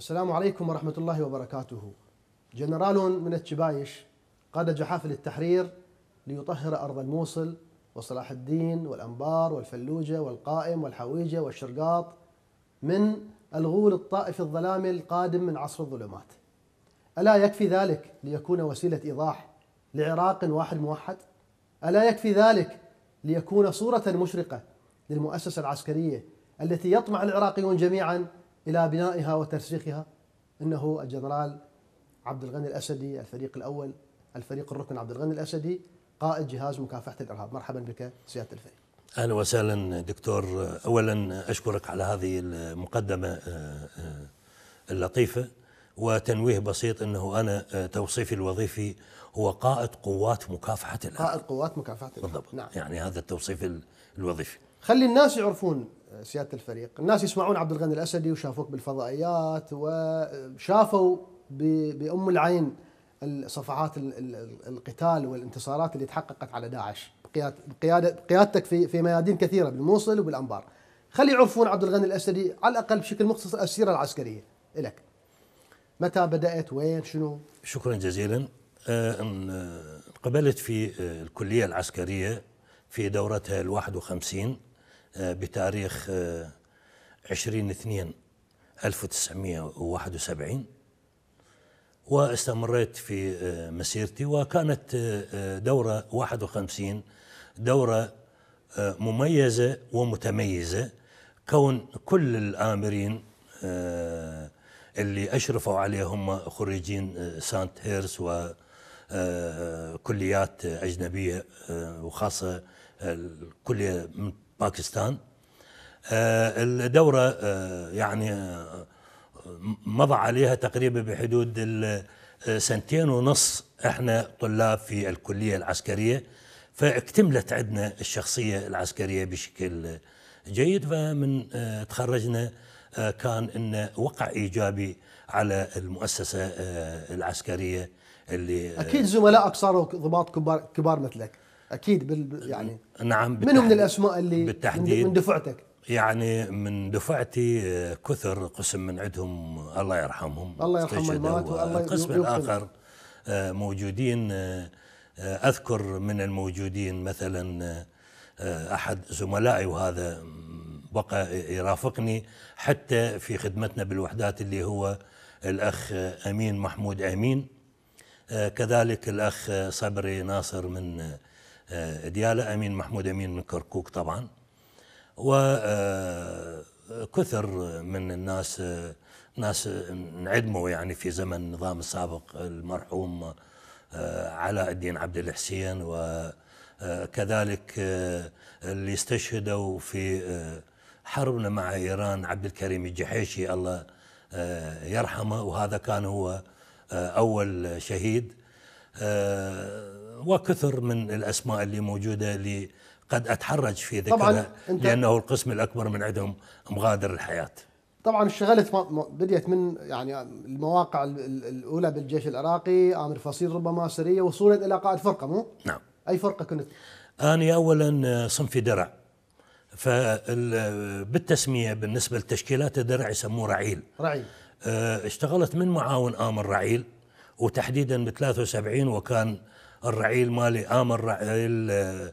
السلام عليكم ورحمة الله وبركاته جنرال من التشبايش قاد جحافل التحرير ليطهر أرض الموصل وصلاح الدين والأنبار والفلوجة والقائم والحويجة والشرقاط من الغول الطائف الظلامي القادم من عصر الظلمات ألا يكفي ذلك ليكون وسيلة إيضاح لعراق واحد موحد؟ ألا يكفي ذلك ليكون صورة مشرقة للمؤسسة العسكرية التي يطمع العراقيون جميعاً الى بنائها وترسيخها انه الجنرال عبد الغني الاسدي الفريق الاول الفريق الركن عبد الغني الاسدي قائد جهاز مكافحه الارهاب مرحبا بك سياده الفريق اهلا وسهلا دكتور اولا اشكرك على هذه المقدمه آه، آه، اللطيفه وتنويه بسيط انه انا آه، توصيفي الوظيفي هو قائد قوات مكافحه الارهاب قائد قوات مكافحه الارهاب بالضبط نعم. يعني هذا التوصيف الوظيفي خلي الناس يعرفون سياده الفريق، الناس يسمعون عبد الغني الاسدي وشافوك بالفضائيات وشافوا بام العين صفحات القتال والانتصارات اللي تحققت على داعش بقياده بقيادتك في في ميادين كثيره بالموصل وبالانبار. خلي يعرفون عبد الغني الاسدي على الاقل بشكل مختصر السيره العسكريه لك. متى بدات؟ وين؟ شنو؟ شكرا جزيلا. آه، آه، انقبلت في آه، الكليه العسكريه في دورتها ال 51 آه، بتاريخ 20 2 1971 واستمريت في آه، مسيرتي وكانت آه، دورة 51 دورة مميزة ومتميزة كون كل الآمرين اللي أشرفوا عليهم هم خريجين سانت هيرس وكليات أجنبية وخاصة الكلية باكستان آه، الدورة آه، يعني آه، مضى عليها تقريبا بحدود سنتين ونص احنا طلاب في الكلية العسكرية فاكتملت عندنا الشخصية العسكرية بشكل جيد فمن تخرجنا كان إن وقع إيجابي على المؤسسة العسكرية اللي أكيد زملائك صاروا ضباط كبار, كبار مثلك اكيد بال يعني نعم منهم من الاسماء اللي بالتحديد من دفعتك؟ يعني من دفعتي آه، كثر قسم من عندهم الله يرحمهم الله يرحمهم المات آه، والله القسم الاخر آه، موجودين اذكر من الموجودين مثلا احد زملائي وهذا بقى يرافقني حتى في خدمتنا بالوحدات اللي هو الاخ امين محمود امين كذلك الاخ صبري ناصر من ديالة امين محمود امين من كركوك طبعا وكثر آه، من الناس ناس انعدموا يعني في زمن النظام السابق المرحوم آه، علاء الدين عبد الحسين وكذلك آه، اللي استشهدوا في حربنا مع ايران عبد الكريم الجحيشي الله يرحمه وهذا كان هو اول شهيد وكثر من الاسماء اللي موجوده اللي قد اتحرج في ذكرها لانه القسم الاكبر من عندهم مغادر الحياه. طبعا اشتغلت بديت من يعني المواقع الاولى بالجيش العراقي امر فصيل ربما سريه وصولا الى قائد فرقه مو؟ نعم اي فرقه كنت؟ انا اولا صنفي درع فبالتسميه بالنسبه لتشكيلات الدرع يسموه رعيل رعيل أه، اشتغلت من معاون امر رعيل وتحديدا ب 73 وكان الرعيل مالي امر رعيل آه،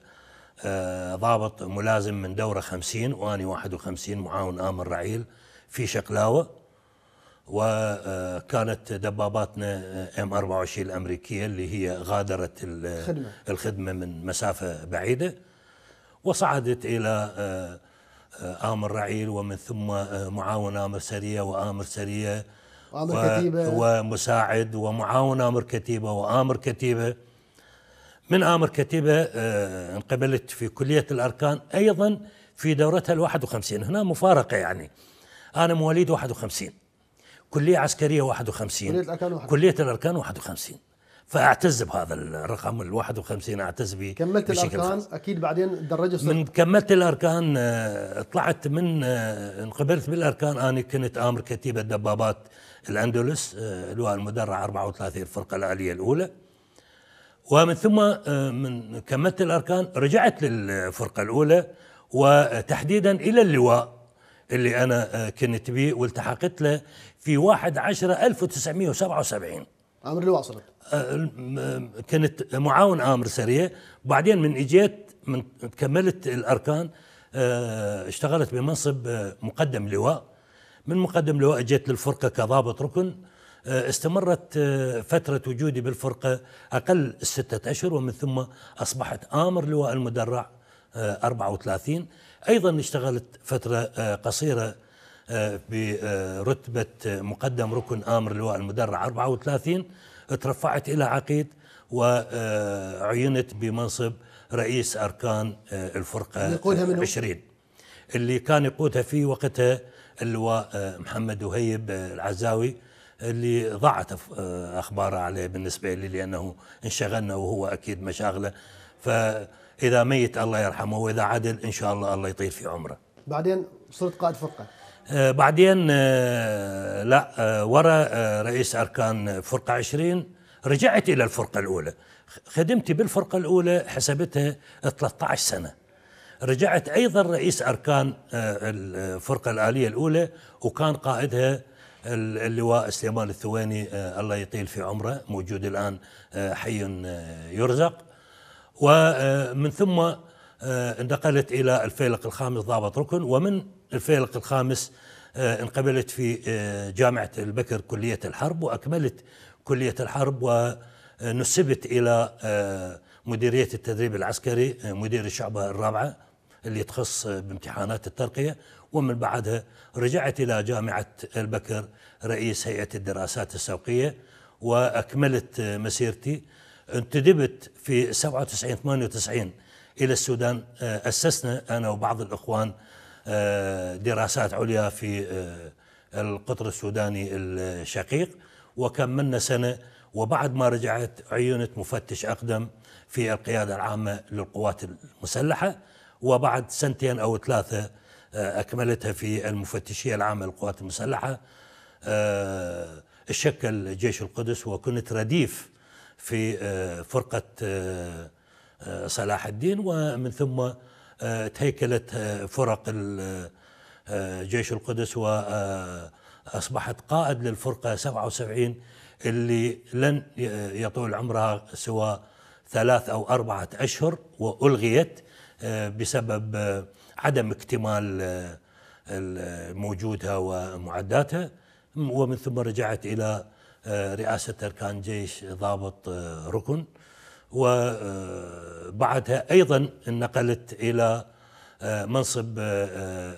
آه، ضابط ملازم من دوره 50 واني 51 معاون امر رعيل في شقلاوه وكانت آه، دباباتنا ام 24 الامريكيه اللي هي غادرت الخدمه, الخدمة من مسافه بعيده وصعدت الى امر رعيل ومن ثم معاون امر سريه وامر سريه وامر كتيبة ومساعد ومعاون آمر كتيبة وآمر كتيبة من آمر كتيبة آه، انقبلت في كلية الأركان أيضا في دورتها ال 51 هنا مفارقة يعني أنا مواليد 51 كلية عسكرية 51 كلية الأركان 51 كلية الأركان 51 فاعتز بهذا الرقم ال 51 اعتز به كملت الاركان خاص. اكيد بعدين درجت من كملت الاركان آه، طلعت من آه، انقبلت بالاركان انا كنت امر كتيبه دبابات الاندلس اللواء المدرع 34 الفرقه الاليه الاولى ومن ثم آه، من كملت الاركان رجعت للفرقه الاولى وتحديدا الى اللواء اللي انا آه، كنت به والتحقت له في 1 10 1977 امر اللواء صرت آه، كنت معاون امر سريه بعدين من اجيت من كملت الاركان اشتغلت بمنصب مقدم لواء من مقدم لواء اجيت للفرقه كضابط ركن آه، استمرت آه، فترة وجودي بالفرقة أقل ستة أشهر ومن ثم أصبحت آمر لواء المدرع 34 آه، أيضا اشتغلت فترة قصيرة برتبة مقدم ركن آمر لواء المدرع 34 ترفعت إلى عقيد وعينت بمنصب رئيس أركان الفرقة يقودها 20 اللي كان يقودها في وقتها اللواء محمد وهيب العزاوي اللي ضاعت آه، أخباره عليه بالنسبة لي لأنه انشغلنا وهو أكيد مشاغله فإذا ميت الله يرحمه وإذا عدل إن شاء الله الله يطير في عمره بعدين صرت قائد فرقة آه، بعدين آه، لا ورا رئيس أركان فرقة 20 رجعت إلى الفرقة الأولى خدمتي بالفرقة الأولى حسبتها 13 سنة رجعت أيضا رئيس أركان الفرقة الآلية الأولى وكان قائدها اللواء سليمان الثواني آه، الله يطيل في عمره موجود الآن آه، حي آه، يرزق ومن ثم انتقلت إلى الفيلق الخامس ضابط ركن ومن الفيلق الخامس انقبلت في جامعة البكر كلية الحرب وأكملت كلية الحرب ونسبت إلى مديرية التدريب العسكري مدير الشعبة الرابعة اللي تخص بامتحانات الترقية ومن بعدها رجعت إلى جامعة البكر رئيس هيئة الدراسات السوقية وأكملت مسيرتي انتدبت في 97 98 إلى السودان آه، أسسنا أنا وبعض الإخوان آه، دراسات عليا في آه، القطر السوداني الشقيق وكملنا سنة وبعد ما رجعت عينت مفتش أقدم في القيادة العامة للقوات المسلحة وبعد سنتين أو ثلاثة آه، أكملتها في المفتشية العامة للقوات المسلحة آه، شكل جيش القدس وكنت رديف في آه، فرقة صلاح الدين ومن ثم تهيكلت فرق جيش القدس وأصبحت قائد للفرقة 77 اللي لن يطول عمرها سوى ثلاث أو أربعة أشهر وألغيت بسبب عدم اكتمال آه، موجودها ومعداتها ومن ثم رجعت إلى آه، رئاسة أركان جيش ضابط آه، ركن وبعدها أيضا انقلت إلى منصب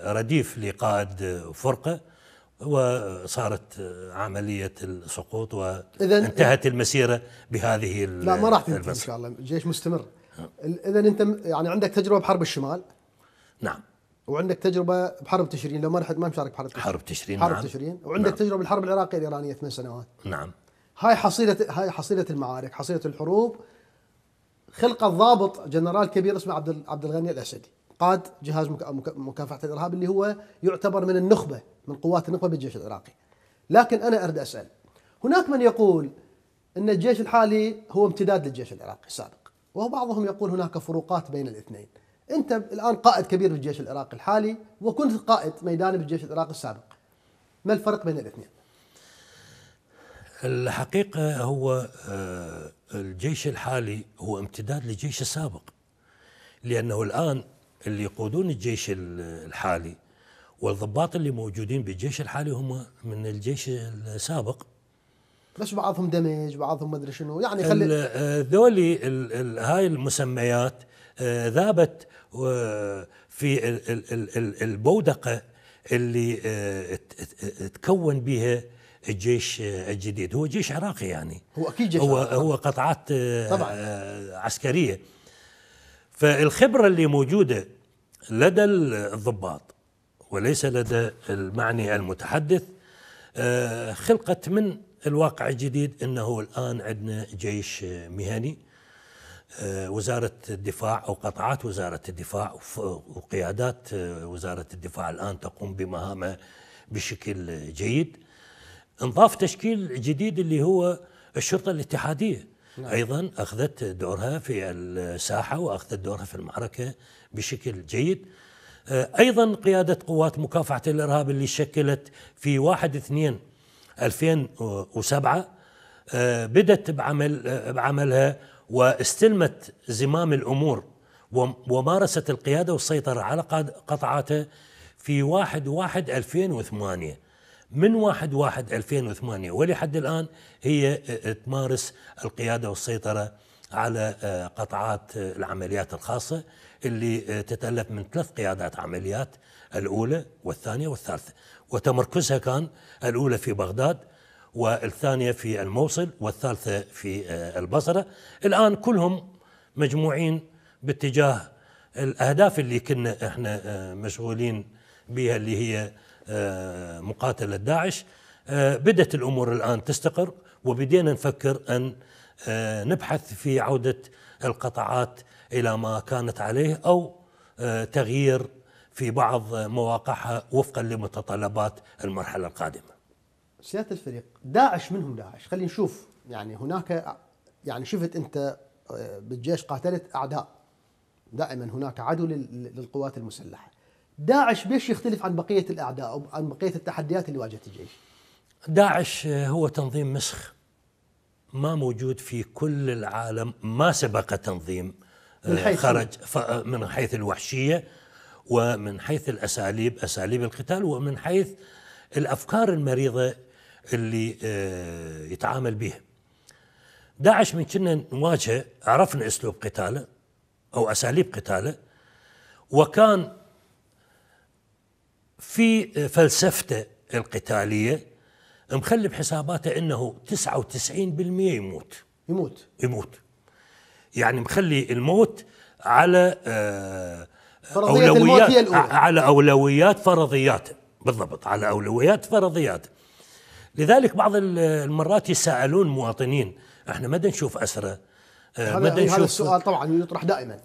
رديف لقائد فرقة وصارت عملية السقوط وانتهت المسيرة بهذه لا ما راح تنتهي إن شاء الله الجيش مستمر إذا أنت يعني عندك تجربة بحرب الشمال نعم وعندك تجربه بحرب تشرين لو ما رحت ما مشارك بحرب تشرين حرب تشرين حرب نعم. تشرين وعندك نعم. تجربه بالحرب العراقيه الايرانيه ثمان سنوات نعم هاي حصيله هاي حصيله المعارك حصيله الحروب خلق الضابط جنرال كبير اسمه عبد عبد الغني الاسدي قاد جهاز مكافحه الارهاب اللي هو يعتبر من النخبه من قوات النخبه بالجيش العراقي لكن انا اريد اسال هناك من يقول ان الجيش الحالي هو امتداد للجيش العراقي السابق وبعضهم يقول هناك فروقات بين الاثنين انت الان قائد كبير بالجيش العراقي الحالي وكنت قائد ميداني بالجيش العراقي السابق ما الفرق بين الاثنين الحقيقة هو آه، الجيش الحالي هو امتداد للجيش السابق لأنه الآن اللي يقودون الجيش الحالي والضباط اللي موجودين بالجيش الحالي هم من الجيش السابق بس بعضهم دمج بعضهم ما ادري شنو يعني خلي آه، ذولي هاي المسميات آه، ذابت في البودقه اللي آه، تكون بها الجيش الجديد هو جيش عراقي يعني هو اكيد جيش هو عراقي. هو قطعات طبعا. عسكريه فالخبره اللي موجوده لدى الضباط وليس لدى المعني المتحدث خلقت من الواقع الجديد انه الان عندنا جيش مهني آه، وزارة الدفاع أو قطاعات وزارة الدفاع وقيادات آه، وزارة الدفاع الآن تقوم بمهامها بشكل جيد انضاف تشكيل جديد اللي هو الشرطة الاتحادية نعم. أيضا أخذت دورها في الساحة وأخذت دورها في المعركة بشكل جيد آه، أيضا قيادة قوات مكافحة الإرهاب اللي شكلت في واحد اثنين 2007 آه، بدت بعمل آه، بعملها واستلمت زمام الامور ومارست القياده والسيطره على قطعاتها في 1 1 2008 من 1 1 2008 ولحد الان هي آه، تمارس القياده والسيطره على قطعات العمليات الخاصه اللي تتالف من ثلاث قيادات عمليات الاولى والثانيه والثالثه وتمركزها كان الأولى في بغداد والثانية في الموصل والثالثة في آه، البصرة الآن كلهم مجموعين باتجاه الأهداف اللي كنا إحنا آه، مشغولين بها اللي هي آه، مقاتلة داعش بدأت الأمور الآن تستقر وبدينا نفكر أن نبحث في عودة القطاعات إلى ما كانت عليه أو تغيير في بعض مواقعها وفقا لمتطلبات المرحلة القادمة سيادة الفريق داعش منهم داعش خلينا نشوف يعني هناك يعني شفت أنت آه، بالجيش قاتلت أعداء دائما هناك عدو للقوات المسلحة داعش بيش يختلف عن بقية الأعداء أو عن بقية التحديات اللي واجهت الجيش داعش هو تنظيم مسخ ما موجود في كل العالم ما سبق تنظيم من آه، حيث خرج آه، من حيث الوحشية ومن حيث الاساليب اساليب القتال ومن حيث الافكار المريضه اللي آه، يتعامل بها داعش من كنا نواجهه عرفنا اسلوب قتاله او اساليب قتاله وكان في فلسفته القتاليه مخلي بحساباته انه 99% يموت يموت يموت يعني مخلي الموت على آه أولويات الأولى على أولويات فرضيات بالضبط على أولويات فرضيات لذلك بعض المرات يسألون مواطنين احنا ما نشوف أسرة ما آه، نشوف هذا السؤال طبعا يطرح دائما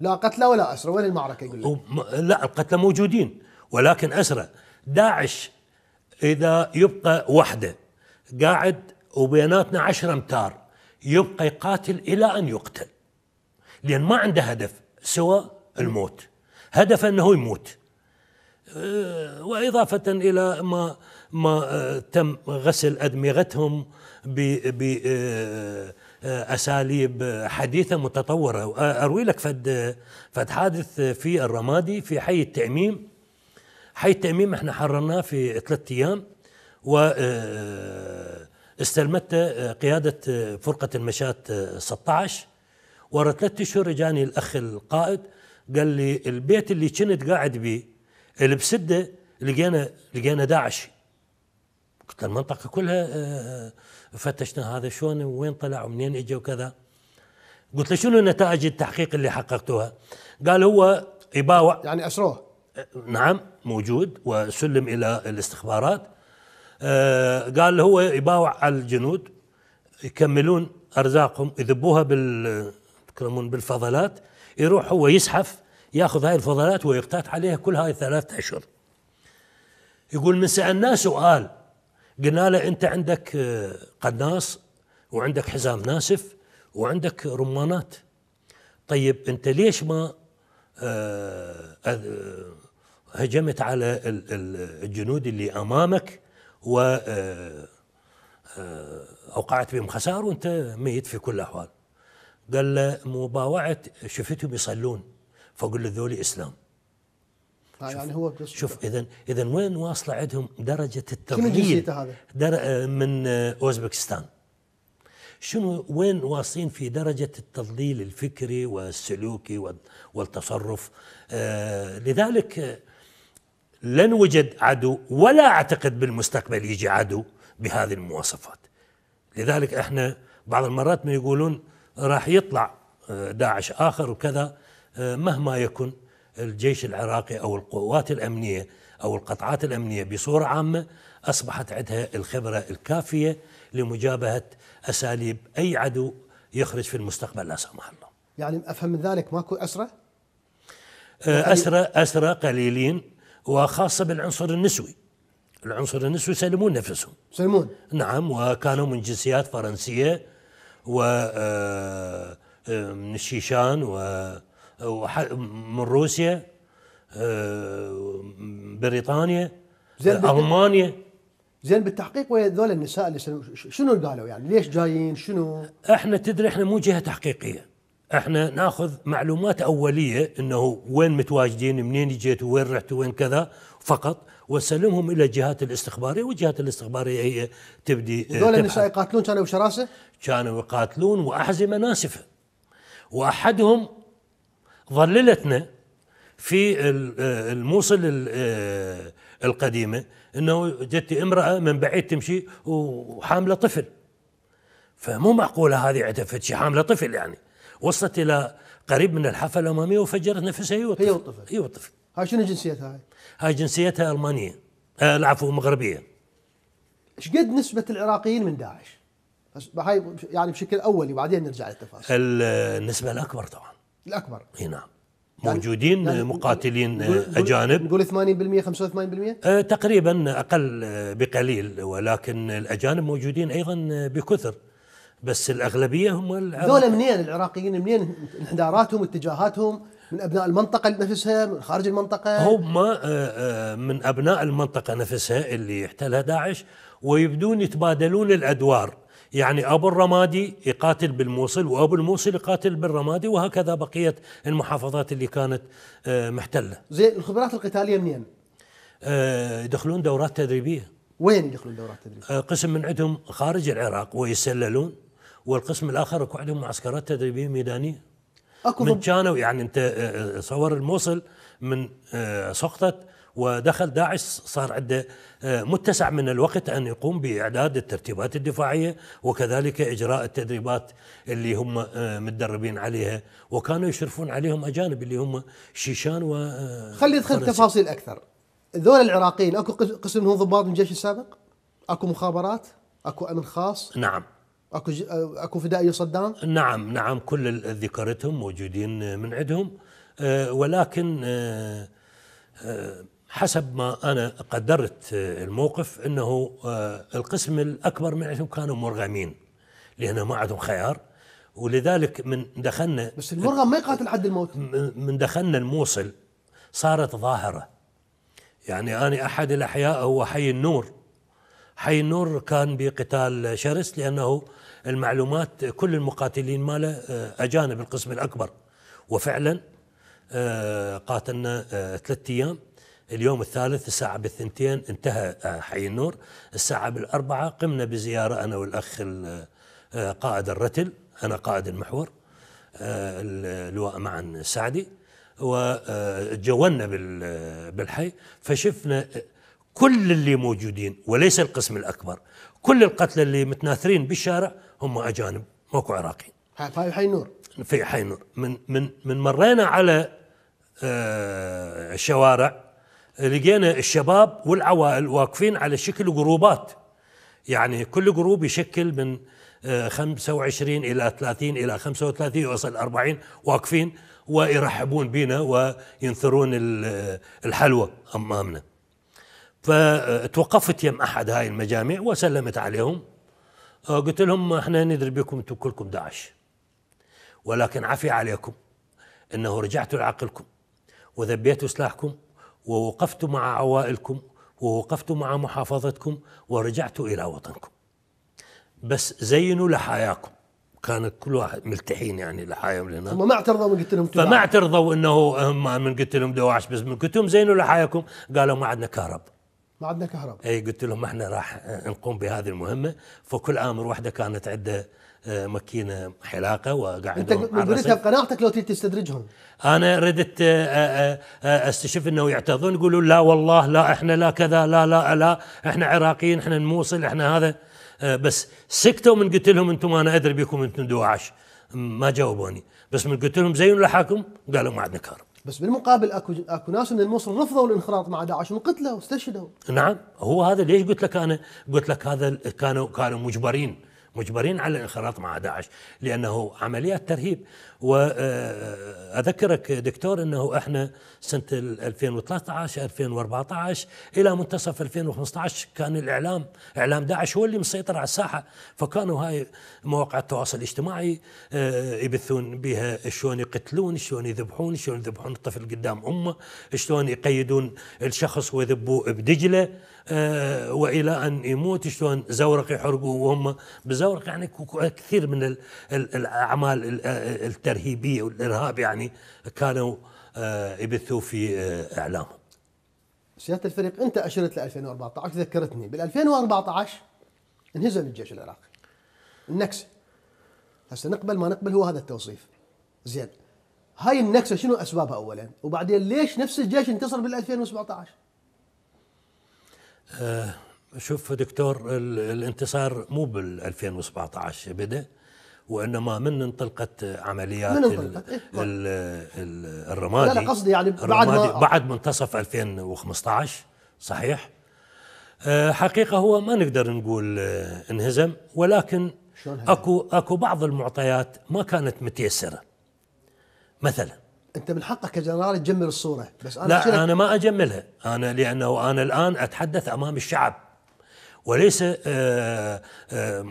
لا قتلى ولا أسرة وين المعركة يقول لا القتلى موجودين ولكن أسرة داعش إذا يبقى وحده قاعد وبيناتنا عشرة أمتار يبقى يقاتل إلى أن يقتل لأن ما عنده هدف سوى الموت هدف أنه يموت أه، وإضافة إلى ما ما أه، تم غسل أدمغتهم بأساليب أه، حديثة متطورة أروي لك فد, فد حادث في الرمادي في حي التعميم حي التعميم احنا حررناه في ثلاثة أيام و استلمت قيادة فرقة المشاة 16 ورا ثلاثة أشهر جاني الأخ القائد قال لي البيت اللي كنت قاعد بيه اللي بسده لقينا لقينا داعش قلت المنطقه كلها آه، فتشنا هذا شلون وين طلع ومنين اجى وكذا قلت له شنو نتائج التحقيق اللي حققتوها؟ قال هو يباوع يعني اسروه آه، نعم موجود وسلم الى الاستخبارات آه، قال هو يباوع على الجنود يكملون ارزاقهم يذبوها بال بالفضلات يروح هو يسحف ياخذ هاي الفضلات ويقتات عليها كل هاي الثلاثة أشهر يقول من سألناه سؤال قلنا له أنت عندك آه، قناص وعندك حزام ناسف وعندك رمانات طيب أنت ليش ما آه، هجمت على الجنود اللي أمامك و آه، أوقعت بهم خسار وأنت ميت في كل الأحوال قال له مباوعة شفتهم يصلون فقل له ذولي إسلام آه، يعني هو بس شوف اذا اذا وين واصله عندهم درجه التضليل هذا؟ در آه، من آه، اوزبكستان شنو وين واصلين في درجه التضليل الفكري والسلوكي والتصرف لذلك لن وجد عدو ولا اعتقد بالمستقبل يجي عدو بهذه المواصفات لذلك احنا بعض المرات من يقولون راح يطلع آه، داعش آخر وكذا آه، مهما يكن الجيش العراقي أو القوات الأمنية أو القطعات الأمنية بصورة عامة أصبحت عندها الخبرة الكافية لمجابهة أساليب أي عدو يخرج في المستقبل لا سمح الله يعني أفهم من ذلك ماكو أسرة؟ آه، يعني أسرة أسرة قليلين وخاصة بالعنصر النسوي العنصر النسوي سلمون نفسهم سلمون نعم وكانوا من جنسيات فرنسية ومن آه، آه، الشيشان ومن روسيا آه، بريطانيا زين المانيا زين بالتحقيق ويا النساء اللي شنو قالوا يعني ليش جايين شنو؟ احنا تدري احنا مو جهه تحقيقيه احنا ناخذ معلومات اوليه انه وين متواجدين منين جيتوا وين رحتوا وين كذا فقط وسلمهم الى الجهات الاستخباريه والجهات الاستخباريه هي تبدي دول آه، النساء يقاتلون كانوا بشراسه؟ كانوا يقاتلون واحزمه ناسفه واحدهم ظللتنا في آه، الموصل آه، القديمه انه جت امراه من بعيد تمشي وحامله طفل فمو معقوله هذه عندها شي حامله طفل يعني وصلت الى قريب من الحافه الاماميه وفجرت نفسها هي والطفل هي والطفل هي والطفل هاي شنو جنسيتها هاي؟ هاي جنسيتها المانيه آه العفو مغربيه ايش قد نسبه العراقيين من داعش؟ هاي يعني بشكل اولي وبعدين نرجع للتفاصيل النسبه الاكبر طبعا الاكبر اي يعني نعم موجودين يعني مقاتلين آه، اجانب نقول 80% 85% آه، تقريبا اقل بقليل ولكن الاجانب موجودين ايضا بكثر بس الاغلبيه هم العراق دول منين العراقيين منين انحداراتهم اتجاهاتهم من ابناء المنطقه نفسها من خارج المنطقه هم آه، آه، من ابناء المنطقه نفسها اللي احتلها داعش ويبدون يتبادلون الادوار يعني ابو الرمادي يقاتل بالموصل وابو الموصل يقاتل بالرمادي وهكذا بقيه المحافظات اللي كانت آه، محتله. زين الخبرات القتاليه منين؟ يدخلون دورات تدريبيه. وين يدخلون دورات تدريبيه؟ قسم من عندهم خارج العراق ويسللون والقسم الاخر اكو عندهم معسكرات تدريبيه ميدانيه اكو من كانوا يعني انت آه، آه، صور الموصل من آه، سقطت ودخل داعش صار عنده متسع من الوقت ان يقوم باعداد الترتيبات الدفاعيه وكذلك اجراء التدريبات اللي هم متدربين عليها وكانوا يشرفون عليهم اجانب اللي هم شيشان و خلي ندخل تفاصيل اكثر ذول العراقيين اكو قسم منهم ضباط من الجيش السابق اكو مخابرات اكو امن خاص نعم اكو اكو فدائي صدام؟ نعم نعم كل ذكرتهم موجودين آه، من عندهم آه، ولكن آه، حسب ما انا قدرت الموقف انه القسم الاكبر من عندهم كانوا مرغمين لانه ما عندهم خيار ولذلك من دخلنا بس المرغم ما يقاتل حد الموت من دخلنا الموصل صارت ظاهره يعني انا احد الاحياء هو حي النور حي النور كان بقتال شرس لأنه المعلومات كل المقاتلين ماله آه، أجانب القسم الأكبر وفعلا آه، قاتلنا آه، ثلاث أيام اليوم الثالث الساعة بالثنتين انتهى حي النور الساعة بالأربعة قمنا بزيارة أنا والأخ قائد الرتل أنا قائد المحور اللواء معا السعدي وجولنا بالحي فشفنا كل اللي موجودين وليس القسم الأكبر كل القتلى اللي متناثرين بالشارع هم أجانب ماكو عراقيين في حي نور في حي نور من من من مرينا على آه، الشوارع لقينا الشباب والعوائل واقفين على شكل جروبات يعني كل جروب يشكل من 25 آه، الى 30 الى 35 يوصل 40 واقفين ويرحبون بنا وينثرون الحلوى امامنا فتوقفت يم احد هاي المجامع وسلمت عليهم آه، قلت لهم احنا ندري بكم انتم كلكم داعش ولكن عفي عليكم انه رجعتوا لعقلكم وذبيتوا سلاحكم ووقفتوا مع عوائلكم ووقفتوا مع محافظتكم ورجعتوا الى وطنكم بس زينوا لحاياكم كانت كل واحد ملتحين يعني لحاياهم لنا هم ما اعترضوا من قلت لهم فما اعترضوا انه هم من قلت لهم دواعش بس من قلت لهم زينوا لحاياكم قالوا ما عندنا كهرب ما عندنا كهرباء اي قلت لهم احنا راح نقوم بهذه المهمه فكل امر واحده كانت عنده آه، مكينه حلاقه وقاعد انت قلتها بقناعتك لو تريد تستدرجهم انا ردت آه، آه، استشف انه يعترضون يقولون لا والله لا احنا لا كذا لا لا لا احنا عراقيين احنا نموصل احنا هذا بس سكتوا من قلت لهم انتم انا ادري بكم انتم دواعش ما جاوبوني بس من قلت لهم زينوا لحاكم قالوا ما عندنا كهرباء بس بالمقابل اكو اكو ناس من مصر رفضوا الانخراط مع داعش وقتلوا واستشهدوا نعم هو هذا ليش قلت لك انا قلت لك هذا كانوا كانوا مجبرين مجبرين على الانخراط مع داعش لانه عمليات ترهيب واذكرك آه، آه، دكتور انه احنا سنه 2013 2014 الى منتصف 2015 كان الاعلام اعلام داعش هو اللي مسيطر على الساحه فكانوا هاي مواقع التواصل الاجتماعي آه، يبثون بها شلون يقتلون شلون يذبحون شلون يذبحون الطفل قدام امه شلون يقيدون الشخص ويذبوه بدجله آه، والى ان يموت شلون زورق يحرقوا وهم بزورق يعني كثير من الاعمال الترهيبيه والارهاب يعني كانوا آه، يبثوا في آه، اعلامهم. سياده الفريق انت اشرت ل 2014 ذكرتني بال 2014 انهزم الجيش العراقي النكسه هسه نقبل ما نقبل هو هذا التوصيف زين هاي النكسه شنو اسبابها اولا وبعدين ليش نفس الجيش انتصر بال 2017 آه، شوف دكتور الانتصار مو بال 2017 بدا وانما من انطلقت عمليات من انطلقت؟ إيه؟ الـ طيب. الرمادي لا لا قصدي يعني بعد ما بعد منتصف 2015 صحيح آه، حقيقه هو ما نقدر نقول آه، انهزم ولكن اكو اكو بعض المعطيات ما كانت متيسره مثلا انت من حقك كجنرال تجمل الصوره بس انا لا انا ما اجملها انا لانه انا الان اتحدث امام الشعب وليس آه، آه،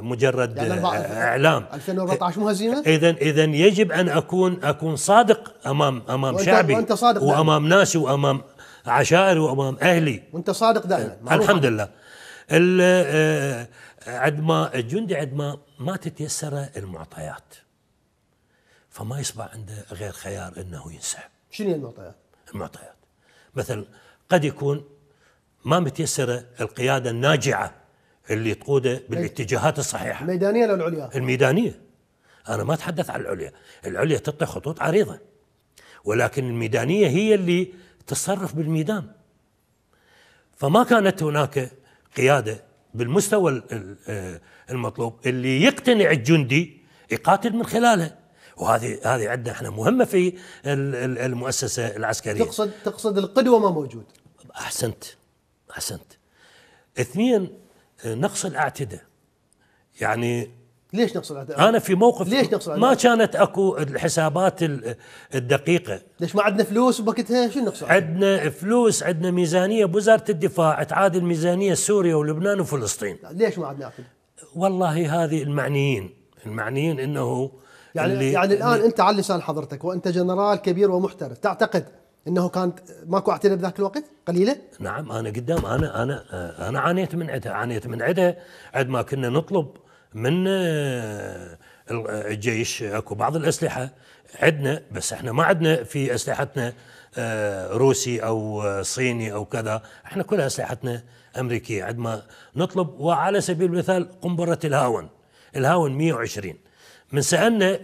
مجرد يعني اعلام 2014 مو هزيمه اذا اذا يجب ان اكون اكون صادق امام امام وانت شعبي وانت صادق دائما. وامام ناسي وامام عشائري وامام اهلي وانت صادق دائما الحمد لله عندما الجندي عندما ما تتيسر المعطيات فما يصبح عنده غير خيار انه ينسحب. شنو هي المعطيات؟ المعطيات مثل قد يكون ما متيسره القياده الناجعه اللي تقوده بالاتجاهات الصحيحه. الميدانيه ولا العليا؟ الميدانيه. انا ما اتحدث عن العليا، العليا تعطي خطوط عريضه. ولكن الميدانيه هي اللي تتصرف بالميدان. فما كانت هناك قياده بالمستوى آه، المطلوب اللي يقتنع الجندي يقاتل من خلاله وهذه هذه عندنا احنا مهمه في المؤسسه العسكريه تقصد تقصد القدوه ما موجود احسنت احسنت اثنين نقص الاعتده يعني ليش نقص الاعتداء؟ انا في موقف ليش نقص الاعتداء؟ ما كانت اكو الحسابات الدقيقه ليش ما عندنا فلوس وبكتها شو نقص عندنا فلوس عندنا ميزانيه بوزاره الدفاع تعادل ميزانيه سوريا ولبنان وفلسطين ليش ما عندنا والله هذه المعنيين المعنيين انه يعني اللي يعني الان اللي انت على لسان حضرتك وانت جنرال كبير ومحترف تعتقد انه كانت ماكو اعتداء بذاك الوقت قليله؟ نعم انا قدام انا انا انا عانيت من عدها عانيت من عدها عد ما كنا نطلب من آه، آه، الجيش اكو بعض الاسلحه عندنا بس احنا ما عندنا في اسلحتنا آه، روسي او صيني او كذا احنا كل اسلحتنا امريكيه عندما نطلب وعلى سبيل المثال قنبره الهاون الهاون 120 من سألنا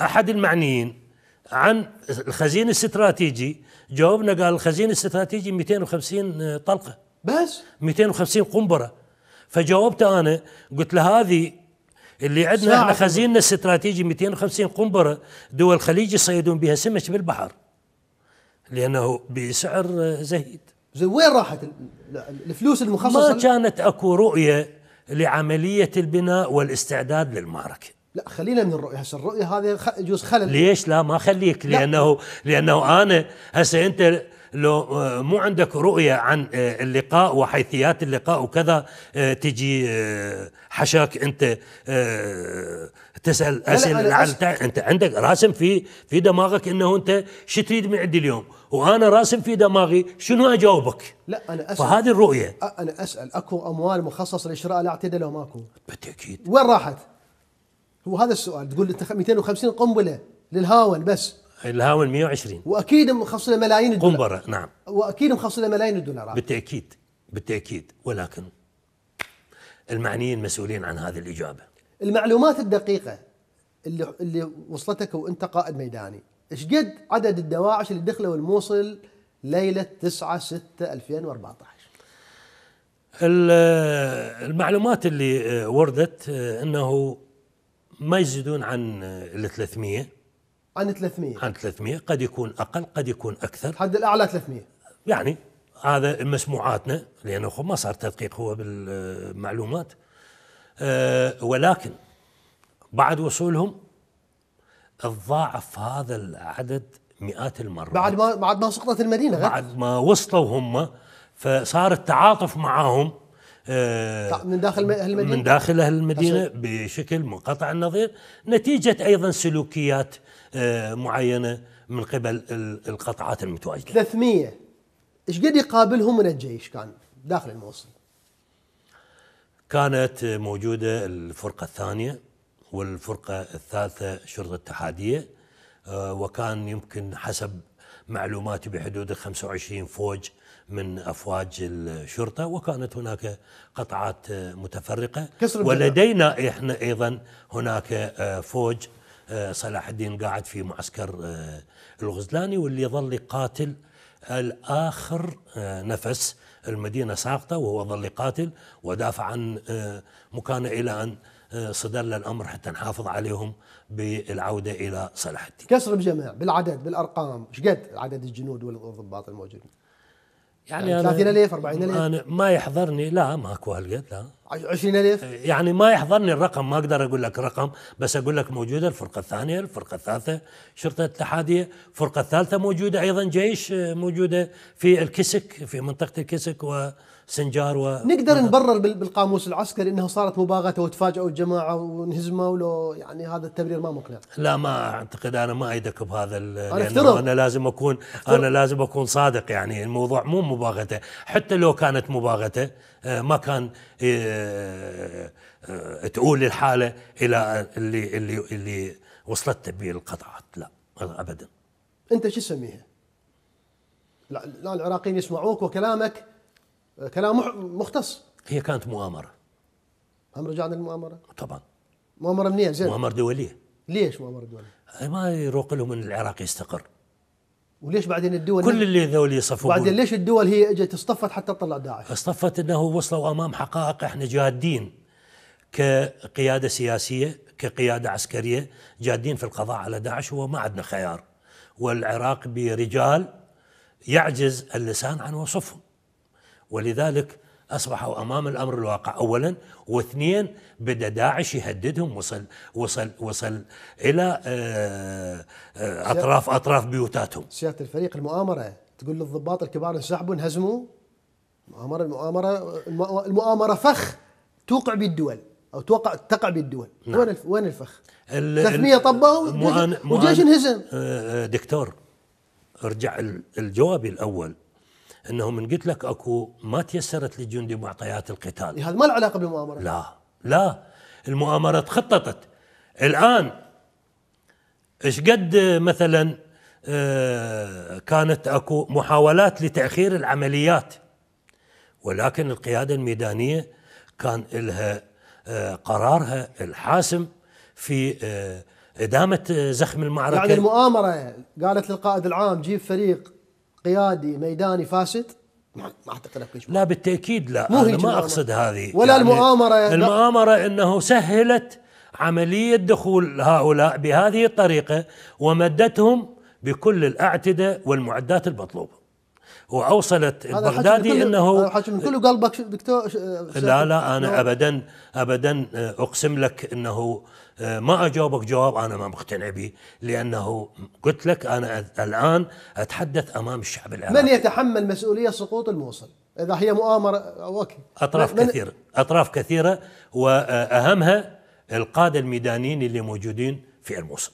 أحد المعنيين عن الخزين الاستراتيجي جاوبنا قال الخزين الاستراتيجي 250 طلقة بس 250 قنبرة فجاوبت أنا قلت له هذه اللي عندنا احنا خزيننا الاستراتيجي 250 قنبرة دول الخليج يصيدون بها سمك بالبحر لأنه بسعر زهيد زين وين راحت الفلوس المخصصة ما كانت اكو رؤية لعملية البناء والاستعداد للمعركة لا خلينا من الرؤيه هسه الرؤيه هذه يجوز خلل ليش لا ما خليك لانه لا. لانه انا هسه انت لو آه، مو عندك رؤية عن آه، اللقاء وحيثيات اللقاء وكذا آه، تجي حشاك أنت تسأل أسئلة أس... أنت عندك راسم في في دماغك أنه أنت شو تريد من عندي اليوم وأنا راسم في دماغي شنو أجاوبك لا أنا أسأل فهذه الرؤية أنا أسأل أكو أموال مخصصة لشراء الاعتدال ماكو بالتأكيد وين راحت هو هذا السؤال تقول انت 250 قنبله للهاون بس الهاون 120 واكيد له ملايين الدولارات قنبره نعم واكيد له ملايين الدولارات بالتاكيد بالتاكيد ولكن المعنيين مسؤولين عن هذه الاجابه المعلومات الدقيقه اللي اللي وصلتك وانت قائد ميداني ايش قد عدد الدواعش اللي دخلوا الموصل ليله 9 6 2014 المعلومات اللي آه، وردت آه، انه ما يزيدون عن ال 300 عن 300 عن 300 قد يكون اقل قد يكون اكثر الحد الاعلى 300 يعني هذا مسموعاتنا لانه ما صار تدقيق هو بالمعلومات أه ولكن بعد وصولهم تضاعف هذا العدد مئات المرات بعد ما بعد ما سقطت المدينه بعد ما وصلوا هم فصار التعاطف معهم آه، من داخل اهل المدينه من داخل اهل المدينه بشكل منقطع النظير نتيجه ايضا سلوكيات آه، معينه من قبل القطاعات المتواجده 300 ايش قد يقابلهم من الجيش كان داخل الموصل؟ كانت موجوده الفرقه الثانيه والفرقه الثالثه شرطه اتحاديه آه، وكان يمكن حسب معلوماتي بحدود 25 فوج من افواج الشرطه وكانت هناك قطعات متفرقه ولدينا احنا ايضا هناك آه، فوج آه، صلاح الدين قاعد في معسكر آه، الغزلاني واللي ظل قاتل الاخر نفس المدينه ساقطه وهو ظل قاتل ودافع عن مكانه الى ان صدر له الامر حتى نحافظ عليهم بالعوده الى صلاح الدين. كسر الجمع بالعدد بالارقام، ايش قد عدد الجنود والضباط الموجودين؟ يعني, يعني 30000 40000 انا ما يحضرني لا ماكو هالقد لا 20000 إيه، يعني ما يحضرني الرقم ما اقدر اقول لك رقم بس اقول لك موجوده الفرقه الثانيه الفرقه الثالثه شرطه الاتحاديه الفرقه الثالثه موجوده ايضا جيش آه، موجوده في الكسك في منطقه الكسك و سنجار و نقدر نبرر بالقاموس العسكري انها صارت مباغته وتفاجئوا الجماعه وانهزموا ولو يعني هذا التبرير ما مقنع لا ما اعتقد انا ما ايدك بهذا أنا, أفترض. انا لازم اكون أفترض. انا لازم اكون صادق يعني الموضوع مو مباغته حتى لو كانت مباغته آه، ما كان آه، آه، تؤول الحاله الى اللي اللي اللي وصلت به القطعات لا ابدا انت شو تسميها؟ لا العراقيين يسمعوك وكلامك كلام مختص هي كانت مؤامره هم رجعنا للمؤامره؟ طبعا مؤامره منين؟ زين مؤامره دوليه ليش مؤامره دوليه؟ ما يروق لهم ان العراق يستقر وليش بعدين الدول كل اللي ذولي يصفوا بعدين ليش الدول هي اجت اصطفت حتى تطلع داعش؟ اصطفت انه وصلوا امام حقائق احنا جادين كقياده سياسيه كقياده عسكريه جادين في القضاء على داعش وما عندنا خيار والعراق برجال يعجز اللسان عن وصفهم ولذلك اصبحوا امام الامر الواقع اولا واثنين بدا داعش يهددهم وصل وصل وصل الى آه، آه، اطراف اطراف بيوتاتهم سياده الفريق المؤامره تقول للضباط الكبار انسحبوا انهزموا مؤامره المؤامره المؤامره فخ توقع بالدول او توقع تقع بالدول نعم. وين وين الفخ؟ تثنيه طبقوا وجيش انهزم آه، دكتور ارجع الجواب الاول انه من قلت لك اكو ما تيسرت للجندي معطيات القتال إيه، هذا ما له علاقه بالمؤامره لا لا المؤامره تخططت الان ايش قد مثلا آه، كانت اكو محاولات لتاخير العمليات ولكن القياده الميدانيه كان لها آه، قرارها الحاسم في آه، ادامه زخم المعركه يعني المؤامره قالت للقائد العام جيب فريق قيادي ميداني فاسد ما اعتقد اكو لا بالتاكيد لا مو انا ما اقصد هذه ولا يعني المؤامره المؤامره لا. انه سهلت عمليه دخول هؤلاء بهذه الطريقه ومدتهم بكل الاعتده والمعدات المطلوبه واوصلت البغدادي انه حكي من كل قلبك دكتور لا لا انا ابدا ابدا اقسم لك انه ما اجاوبك جواب انا ما مقتنع به لانه قلت لك انا الان اتحدث امام الشعب العراقي من يتحمل مسؤوليه سقوط الموصل؟ اذا هي مؤامره اوكي اطراف من كثيره اطراف كثيره واهمها القاده الميدانيين اللي موجودين في الموصل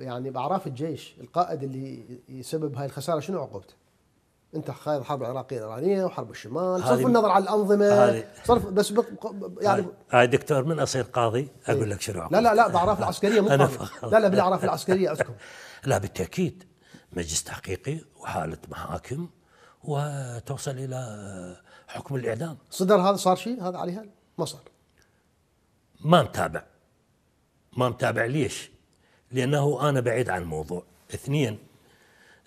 يعني باعراف الجيش القائد اللي يسبب هاي الخساره شنو عقوبته؟ انت خايض حرب العراقيه الايرانيه وحرب الشمال صرف النظر على الانظمه صرف بس بق... يعني هاي دكتور من اصير قاضي اقول لك شنو لا لا لا بالاعراف العسكريه مو أنا لا لا بالاعراف العسكريه اذكر لا بالتاكيد مجلس تحقيقي وحاله محاكم وتوصل الى حكم الاعدام صدر هذا صار شيء هذا عليها ما صار ما متابع ما متابع ليش لانه انا بعيد عن الموضوع اثنين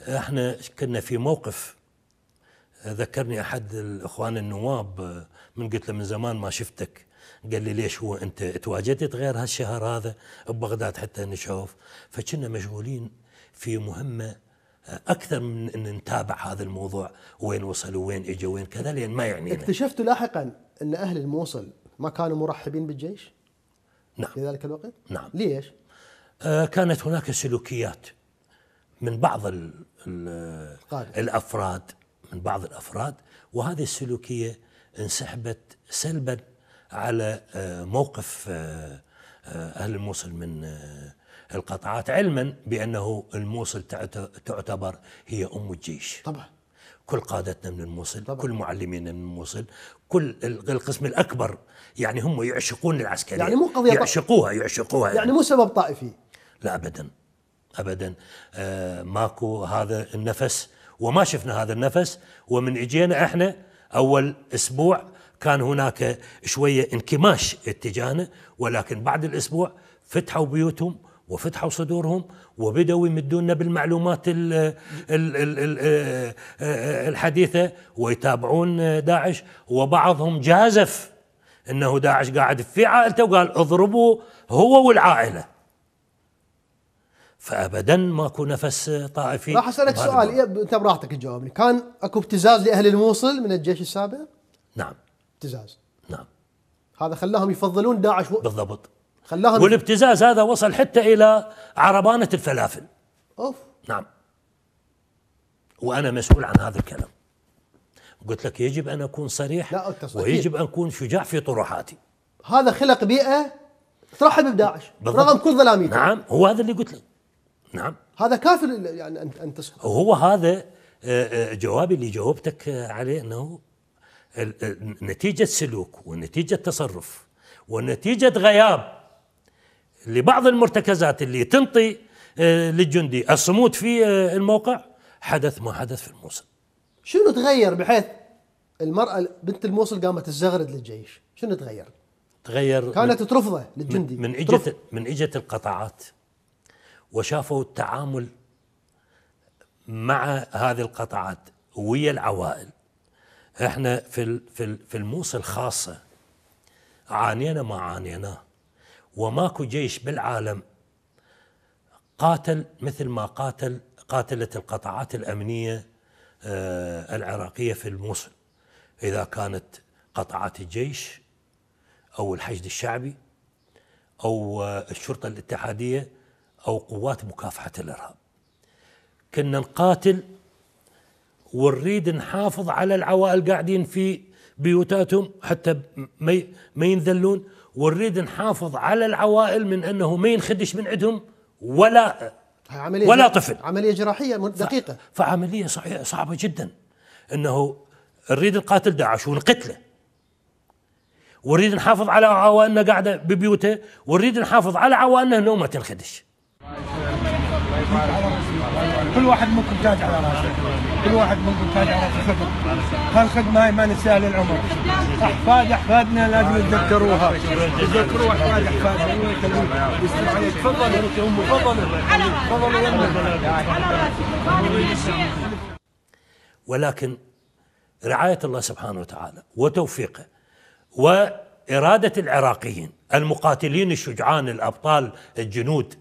احنا كنا في موقف ذكرني احد الاخوان النواب آه، من قلت له من زمان ما شفتك قال لي ليش هو انت تواجدت غير هالشهر هذا ببغداد حتى نشوف فكنا مشغولين في مهمه آه، اكثر من ان نتابع هذا الموضوع وين وصلوا وين اجوا وين كذا لان ما يعني اكتشفت لاحقا ان اهل الموصل ما كانوا مرحبين بالجيش نعم في ذلك الوقت نعم ليش آه كانت هناك سلوكيات من بعض الـ الـ القادة. الافراد من بعض الافراد وهذه السلوكيه انسحبت سلبا على آه، موقف آه، آه، اهل الموصل من القطاعات علما بانه الموصل تعتبر هي ام الجيش طبعا كل قادتنا من الموصل طبعا. كل معلمينا من الموصل كل القسم الاكبر يعني هم يعشقون العسكريه يعني مو قضيه يعشقوها يعشقوها يعني, يعني مو سبب طائفي لا ابدا ابدا آه ماكو هذا النفس وما شفنا هذا النفس ومن اجينا احنا اول اسبوع كان هناك شويه انكماش اتجاهنا ولكن بعد الاسبوع فتحوا بيوتهم وفتحوا صدورهم وبدأوا يمدونا بالمعلومات الـ الـ الـ الـ الحديثة ويتابعون داعش وبعضهم جازف أنه داعش قاعد في عائلته وقال اضربوا هو والعائلة فابدا ماكو نفس طائفي راح اسالك سؤال انت براحتك تجاوبني كان اكو ابتزاز لاهل الموصل من الجيش السابق؟ نعم ابتزاز نعم هذا خلاهم يفضلون داعش و... بالضبط خلاهم والابتزاز هذا وصل حتى الى عربانه الفلافل اوف نعم وانا مسؤول عن هذا الكلام قلت لك يجب ان اكون صريح لا ويجب ان اكون شجاع في طروحاتي هذا خلق بيئه ترحب بداعش رغم كل ظلاميته نعم هو هذا اللي قلت لك نعم هذا كافي يعني ان ان تسقط وهو هذا آه، آه، جوابي اللي جاوبتك عليه انه نتيجه سلوك ونتيجه تصرف ونتيجه غياب لبعض المرتكزات اللي تنطي آه، للجندي الصمود في الموقع حدث ما حدث في الموصل شنو تغير بحيث المرأة بنت الموصل قامت تزغرد للجيش شنو تغير؟ تغير كانت ترفضه للجندي من اجت من اجت القطاعات وشافوا التعامل مع هذه القطاعات ويا العوائل احنا في في في الموصل خاصه عانينا ما عانيناه وماكو جيش بالعالم قاتل مثل ما قاتل قاتلت القطاعات الامنيه آه، العراقيه في الموصل اذا كانت قطاعات الجيش او الحشد الشعبي او آه، الشرطه الاتحاديه أو قوات مكافحة الإرهاب كنا نقاتل ونريد نحافظ على العوائل قاعدين في بيوتاتهم حتى ما ينذلون ونريد نحافظ على العوائل من انه ما ينخدش من عندهم ولا عملية ولا طفل عملية جراحية دقيقة فعملية صعبة جدا انه نريد نقاتل داعش ونقتله ونريد نحافظ على عوائلنا قاعدة ببيوته ونريد نحافظ على عوائلنا انه ما تنخدش كل واحد منكم تاج على راسه كل واحد منكم تاج على راسه هالخدمة هاي ما ننساها للعمر أحفاد أحفادنا لازم يتذكروها يتذكروا أحفاد أحفادنا يا ولكن رعاية الله سبحانه وتعالى وتوفيقه وإرادة العراقيين المقاتلين الشجعان الأبطال الجنود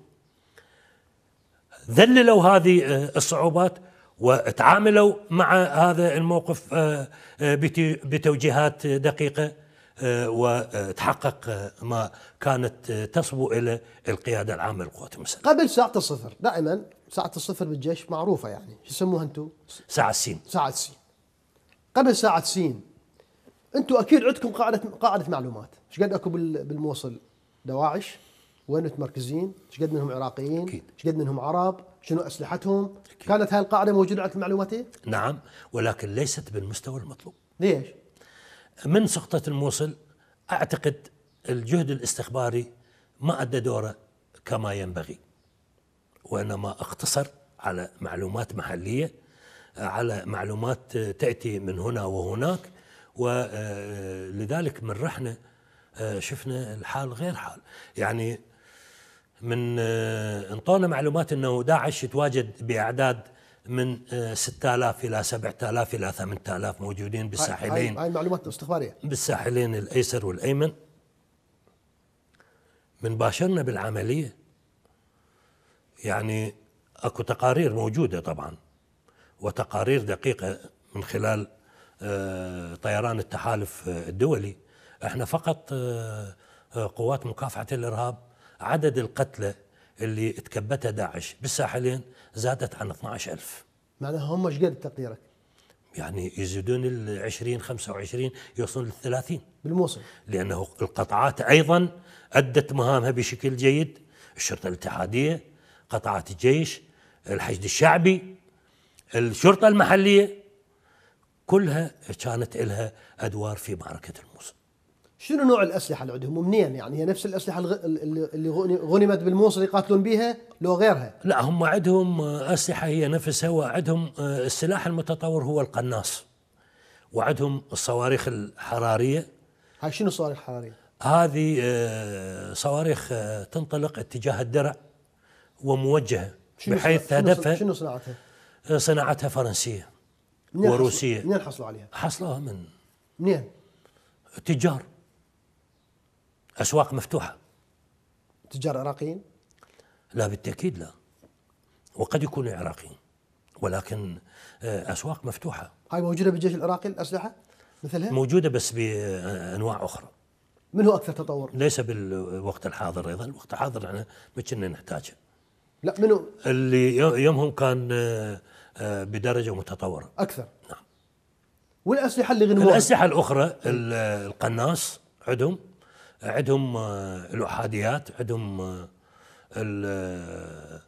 ذللوا هذه آه، الصعوبات وتعاملوا مع هذا الموقف آه، آه، بتوجيهات دقيقه وتحقق ما كانت تصبو الى القياده العامه للقوات المسلحه. قبل ساعه الصفر دائما ساعه الصفر بالجيش معروفه يعني شو يسموها انتم؟ ساعه السين ساعه السين قبل ساعه السين انتم اكيد عندكم قاعده قاعده معلومات، ايش قد اكو بالموصل دواعش؟ وين متمركزين؟ ايش قد منهم عراقيين؟ ايش قد منهم عرب؟ شنو اسلحتهم؟ أكيد. كانت هاي القاعده موجوده عند المعلوماتيه؟ نعم ولكن ليست بالمستوى المطلوب. ليش؟ من سقطه الموصل اعتقد الجهد الاستخباري ما ادى دوره كما ينبغي. وانما اقتصر على معلومات محليه على معلومات تاتي من هنا وهناك ولذلك آه، من رحنا آه، شفنا الحال غير حال يعني من آه، انطونا معلومات انه داعش يتواجد باعداد من 6000 آه، الى 7000 الى 8000 موجودين بالساحلين هاي معلومات استخباريه بالساحلين الايسر والايمن من باشرنا بالعمليه يعني اكو تقارير موجوده طبعا وتقارير دقيقه من خلال آه، طيران التحالف الدولي احنا فقط قوات مكافحه الارهاب عدد القتلى اللي تكبتها داعش بالساحلين زادت عن 12000 معناها هم ايش قد تقديرك؟ يعني يزيدون ال 20 25 يوصلون لل 30 بالموصل لانه القطعات ايضا ادت مهامها بشكل جيد الشرطه الاتحاديه قطعات الجيش الحشد الشعبي الشرطه المحليه كلها كانت لها ادوار في معركه الموصل شنو نوع الاسلحه اللي عندهم ومنين يعني هي نفس الاسلحه اللي غنمت بالموصل يقاتلون بها لو غيرها لا هم عندهم آه، اسلحه هي نفسها وعندهم آه، السلاح المتطور هو القناص وعندهم الصواريخ الحراريه هاي شنو آه، صواريخ حراريه هذه صواريخ تنطلق اتجاه الدرع وموجهه بحيث هدفها شنو صناعتها صناعتها فرنسيه وروسيه منين حصلوا عليها حصلوها من منين التجار أسواق مفتوحة تجار عراقيين؟ لا بالتأكيد لا وقد يكونوا عراقيين ولكن آه، أسواق مفتوحة هاي موجودة بالجيش العراقي الأسلحة مثلها؟ موجودة بس بأنواع أخرى من هو أكثر تطور؟ ليس بالوقت الحاضر أيضا الوقت الحاضر احنا يعني ما كنا نحتاجه لا منو؟ اللي يومهم كان آه، آه، بدرجة متطورة أكثر نعم والأسلحة اللي غنموها؟ الأسلحة الأخرى القناص عندهم عندهم آه، الاحاديات عندهم آه، آه،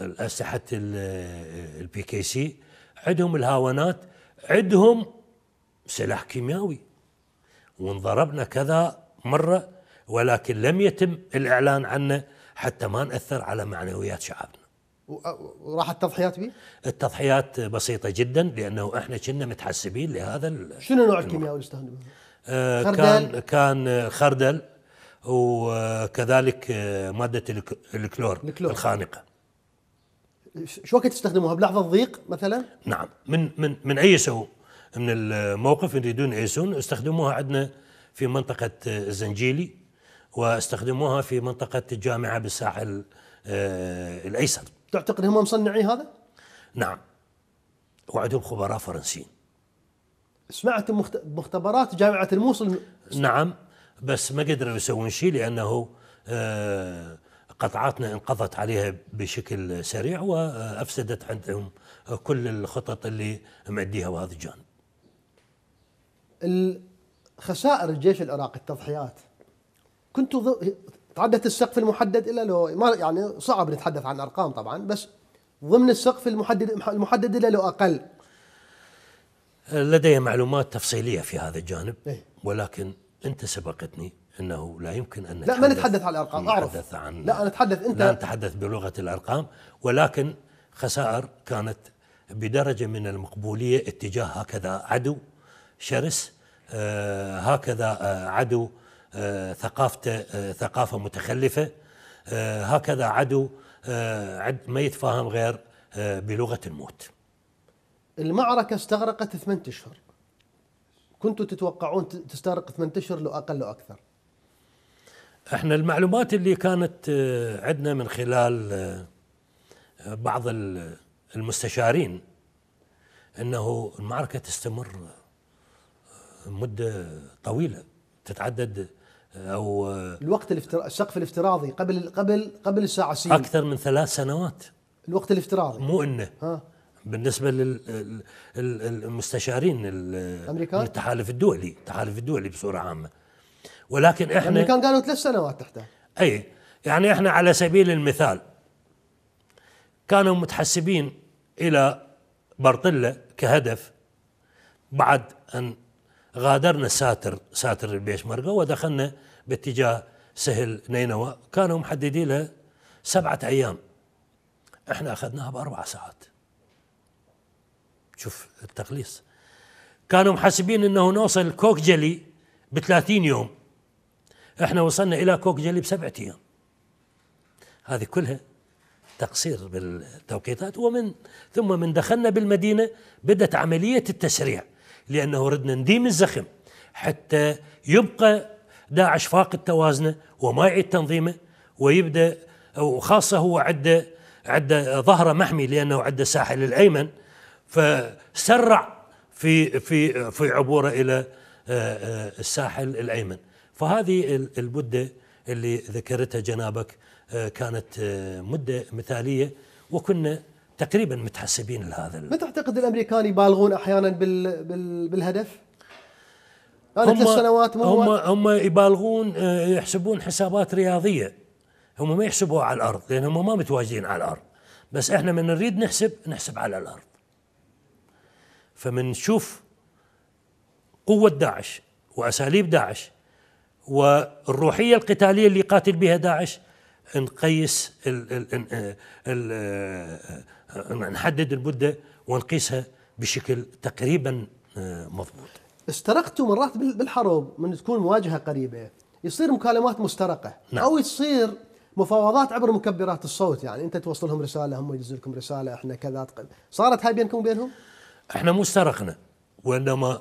الاسلحه البي كي سي عندهم الهاونات عندهم سلاح كيميائي وانضربنا كذا مره ولكن لم يتم الاعلان عنه حتى ما ناثر على معنويات شعبنا. وراحت التضحيات به؟ التضحيات بسيطه جدا لانه احنا كنا متحسبين لهذا شنو نوع الكيمياء اللي استخدموه؟ آه كان كان خردل وكذلك آه، ماده الكلور, الكلور. الخانقه شو وقت تستخدموها بلحظه الضيق مثلا نعم من من من عيسو من الموقف يريدون عيسون استخدموها عندنا في منطقه آه، الزنجيلي واستخدموها في منطقه الجامعه بالساحل آه، الايسر تعتقد هم مصنعي هذا نعم وعندهم خبراء فرنسيين سمعت مختبرات جامعه الموصل نعم بس ما قدروا يسوون شيء لانه آه، قطعاتنا انقضت عليها بشكل سريع وافسدت عندهم كل الخطط اللي معديها وهذا الجانب. خسائر الجيش العراقي التضحيات كنت ض... تعدت السقف المحدد الا لو ما يعني صعب نتحدث عن ارقام طبعا بس ضمن السقف المحدد المحدد الا لو اقل لدي معلومات تفصيليه في هذا الجانب إيه. ولكن انت سبقتني انه لا يمكن ان لا ما نتحدث عن الارقام اعرف عن لا نتحدث انت لا نتحدث بلغه الارقام ولكن خسائر كانت بدرجه من المقبوليه اتجاه هكذا عدو شرس آه، آه، آه، هكذا عدو ثقافته ثقافه متخلفه هكذا عدو عد ما يتفاهم غير بلغه الموت المعركه استغرقت ثمانية اشهر كنتوا تتوقعون تستغرق 8 اشهر لو اقل لو اكثر احنا المعلومات اللي كانت آه، عندنا من خلال آه، آه، بعض المستشارين انه المعركه تستمر مده طويله تتعدد او الوقت الافترا... السقف الافتراضي قبل قبل قبل الساعه 6 اكثر من ثلاث سنوات الوقت الافتراضي مو انه ها بالنسبه للمستشارين الامريكان التحالف الدولي التحالف الدولي بصوره عامه ولكن احنا الامريكان قالوا ثلاث سنوات تحتها اي يعني احنا على سبيل المثال كانوا متحسبين الى برطله كهدف بعد ان غادرنا ساتر ساتر البيشمركه ودخلنا باتجاه سهل نينوى كانوا محددين له سبعه ايام احنا اخذناها باربع ساعات شوف التقليص كانوا محسبين انه نوصل كوك جلي ب 30 يوم احنا وصلنا الى كوك جلي بسبعة ايام هذه كلها تقصير بالتوقيتات ومن ثم من دخلنا بالمدينه بدات عمليه التسريع لانه ردنا نديم الزخم حتى يبقى داعش فاقد توازنه وما يعيد تنظيمه ويبدا وخاصه هو عنده عنده ظهره محمي لانه عنده الساحل الايمن فسرع في في في عبوره الى آه، آه، الساحل الايمن فهذه المده اللي ذكرتها جنابك آه، كانت مده مثاليه وكنا تقريبا متحسبين لهذا ما تعتقد الامريكان يبالغون احيانا بال بال بالهدف؟ انا ثلاث سنوات هم هم يبالغون يحسبون حسابات رياضيه هم ما يحسبوها على الارض لان هم ما متواجدين على الارض بس احنا من نريد نحسب نحسب على الارض فمنشوف قوة داعش وأساليب داعش والروحية القتالية اللي قاتل بها داعش نقيس الـ الـ الـ الـ نحدد المدة ونقيسها بشكل تقريبا آه، مضبوط استرقتوا مرات بالحرب من تكون مواجهة قريبة يصير مكالمات مسترقة نعم. أو يصير مفاوضات عبر مكبرات الصوت يعني انت توصل لهم رساله هم يجزلكم رساله احنا كذا صارت هاي بينكم وبينهم؟ احنا مو سرقنا وانما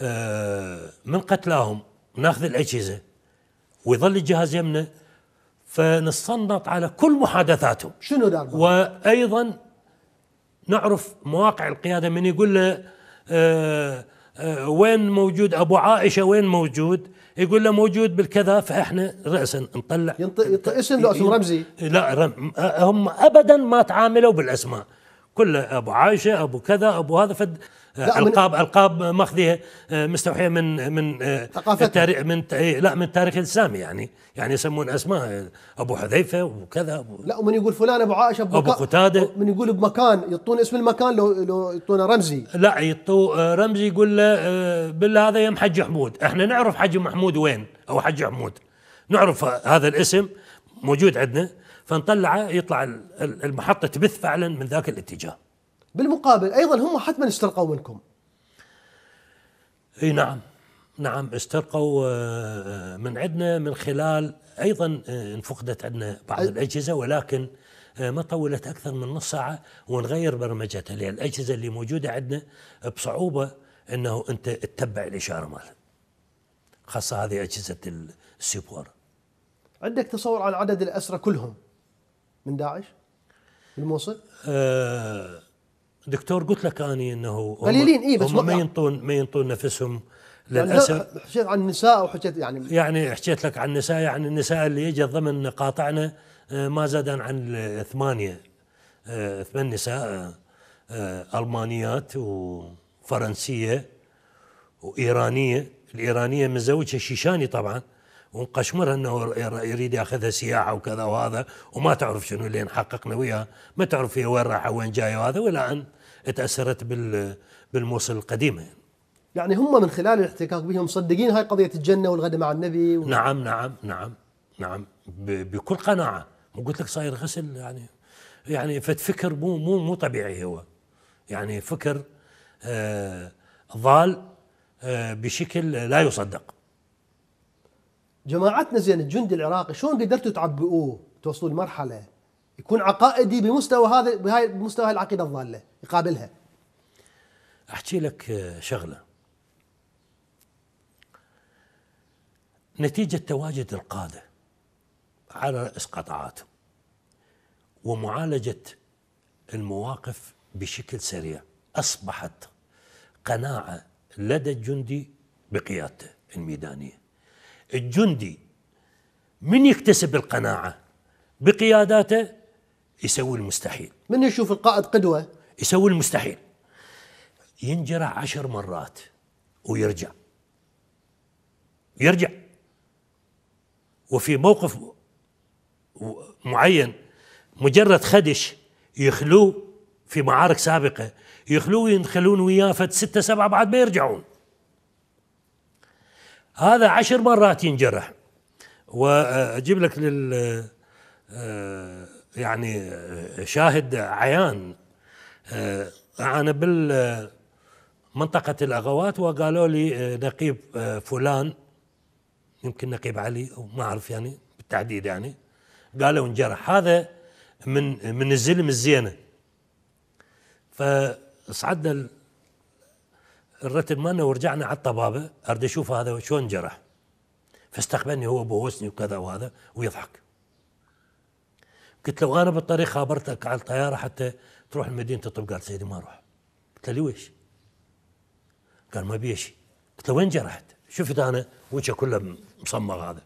آه، من قتلاهم ناخذ الاجهزه ويظل الجهاز يمنا فنستنبط على كل محادثاتهم شنو دار وايضا نعرف مواقع القياده من يقول له آه، آه، وين موجود ابو عائشه وين موجود يقول له موجود بالكذا فاحنا راسا نطلع ينط... اسم لو اسم رمزي لا رم... هم ابدا ما تعاملوا بالاسماء كل ابو عايشه ابو كذا ابو هذا فد القاب القاب ماخذيها آه، مستوحيه من من آه، التاريخ من إيه، لا من التاريخ الاسلامي يعني يعني يسمون اسماء آه، ابو حذيفه وكذا أبو لا ومن يقول فلان ابو عائشه ابو, أبو قتاده من يقول بمكان يعطون اسم المكان لو لو يعطونه رمزي لا يعطوا رمزي يقول له بالله هذا يم حج حمود احنا نعرف حج محمود وين او حج حمود نعرف هذا الاسم موجود عندنا فنطلعه يطلع المحطة تبث فعلا من ذاك الاتجاه بالمقابل أيضا هم حتما استرقوا منكم اي نعم نعم استرقوا آه، من عندنا من خلال ايضا آه، انفقدت عندنا بعض الاجهزه ولكن آه، ما طولت اكثر من نص ساعه ونغير برمجتها لان الاجهزه اللي موجوده عندنا بصعوبه انه انت تتبع الاشاره مالها خاصه هذه اجهزه السيبور عندك تصور عن عدد الاسرى كلهم من داعش من الموصل؟ آه دكتور قلت لك اني انه قليلين اي بس هم ما ينطون ما ينطون نفسهم للاسف حكيت عن النساء وحكيت يعني يعني حكيت لك عن النساء يعني النساء اللي اجت ضمن قاطعنا آه، ما زادن عن ثمانيه آه، ثمان نساء آه، المانيات وفرنسيه وايرانيه الايرانيه متزوجه شيشاني طبعا ونقشمرها انه يريد ياخذها سياحه وكذا وهذا وما تعرف شنو اللي حققنا وياها، ما تعرف هي وين رايحه وين جايه وهذا ولا ان تاثرت بالموصل القديمه يعني. يعني هم من خلال الاحتكاك بهم مصدقين هاي قضيه الجنه والغد مع النبي و... نعم نعم نعم نعم بكل قناعه مو قلت لك صاير غسل يعني يعني فتفكر مو مو مو طبيعي هو يعني فكر آه ضال آه بشكل لا يصدق جماعتنا زين الجندي العراقي شلون قدرتوا تعبئوه توصلوا لمرحله يكون عقائدي بمستوى هذا بهاي بمستوى العقيده الضاله يقابلها احكي لك آه، شغله نتيجه تواجد القاده على راس قطاعاتهم ومعالجه المواقف بشكل سريع اصبحت قناعه لدى الجندي بقيادته الميدانيه الجندي من يكتسب القناعة بقياداته يسوي المستحيل من يشوف القائد قدوة يسوي المستحيل ينجرح عشر مرات ويرجع يرجع وفي موقف معين مجرد خدش يخلوه في معارك سابقة يخلوه ينخلون وياه فد ستة سبعة بعد ما يرجعون هذا عشر مرات ينجرح واجيب لك لل آه، يعني آه، شاهد عيان آه، انا بال منطقة الأغوات وقالوا لي نقيب فلان يمكن نقيب علي أو ما أعرف يعني بالتحديد يعني قالوا انجرح هذا من من الزلم الزينة فصعدنا الرتب مالنا ورجعنا على الطبابه اريد اشوف هذا شلون جرح فاستقبلني هو بوسني وكذا وهذا ويضحك قلت له انا بالطريق خابرتك على الطياره حتى تروح المدينة الطب قال سيدي ما اروح قلت له ليش؟ قال ما بيه شيء قلت له وين جرحت؟ شفت انا وجهه كله مصمغ هذا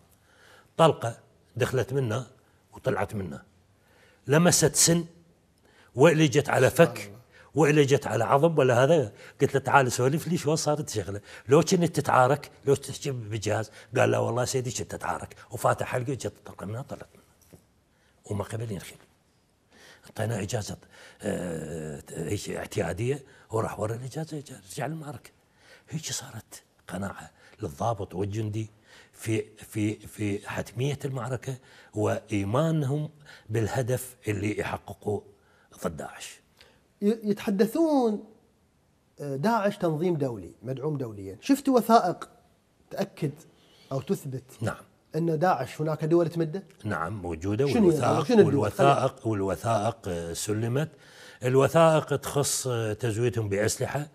طلقه دخلت منه وطلعت منه لمست سن جت على فك وعلجت على عظم ولا هذا قلت له تعال سولف لي شلون صارت شغله لو كنت تتعارك لو تحكي بالجهاز قال لا والله سيدي كنت اتعارك وفاتح حلقه جت طلقه منها طلعت وما قبل ينخل اعطيناه اجازه اه اعتياديه وراح ورا الاجازه رجع المعركه هيك صارت قناعه للضابط والجندي في في في حتميه المعركه وايمانهم بالهدف اللي يحققوه ضد داعش يتحدثون آه، داعش تنظيم دولي مدعوم دوليا شفت وثائق تأكد أو تثبت نعم أن داعش هناك دول تمده نعم موجودة شنو والوثائق شنو والوثائق, والوثائق آه، سلمت الوثائق تخص آه، تزويدهم بأسلحة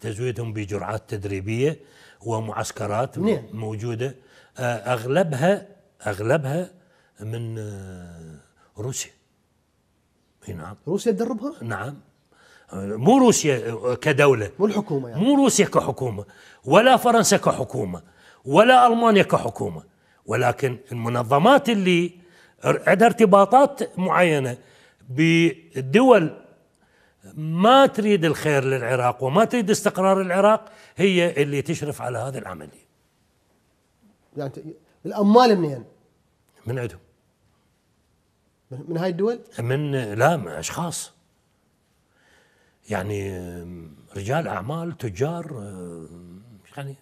تزويدهم بجرعات تدريبية ومعسكرات نعم. موجودة أغلبها أغلبها من روسيا إيه، نعم روسيا تدربها نعم مو روسيا كدولة مو الحكومة يعني. مو روسيا كحكومة ولا فرنسا كحكومة ولا ألمانيا كحكومة ولكن المنظمات اللي عندها ارتباطات معينة بالدول ما تريد الخير للعراق وما تريد استقرار العراق هي اللي تشرف على هذه العملية يعني الأموال منين؟ من عندهم من هاي الدول؟ من لا من اشخاص يعني رجال اعمال تجار يعني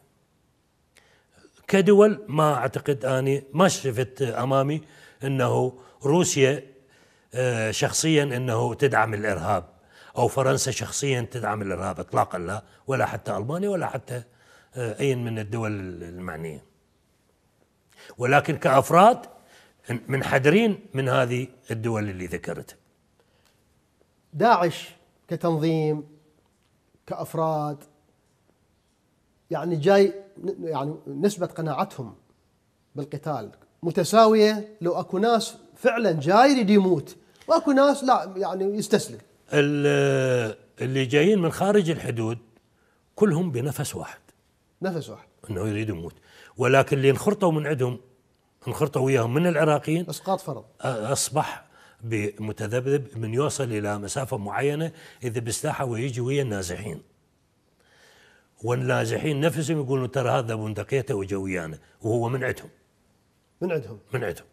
كدول ما اعتقد اني ما شفت امامي انه روسيا آه، شخصيا انه تدعم الارهاب او فرنسا شخصيا تدعم الارهاب اطلاقا لا ولا حتى المانيا ولا حتى آه، اي من الدول المعنيه ولكن كافراد منحدرين من هذه الدول اللي ذكرتها داعش كتنظيم كافراد يعني جاي يعني نسبه قناعتهم بالقتال متساويه لو اكو ناس فعلا جاي يريد يموت واكو ناس لا يعني يستسلم اللي جايين من خارج الحدود كلهم بنفس واحد نفس واحد انه يريد يموت ولكن اللي انخرطوا من عندهم انخرطوا وياهم من العراقيين اسقاط فرض اصبح بمتذبذب من يوصل الى مسافه معينه اذا بسلاحه ويجي ويا النازحين والنازحين نفسهم يقولون ترى هذا بندقيته وجا ويانا وهو من عندهم من عندهم من عندهم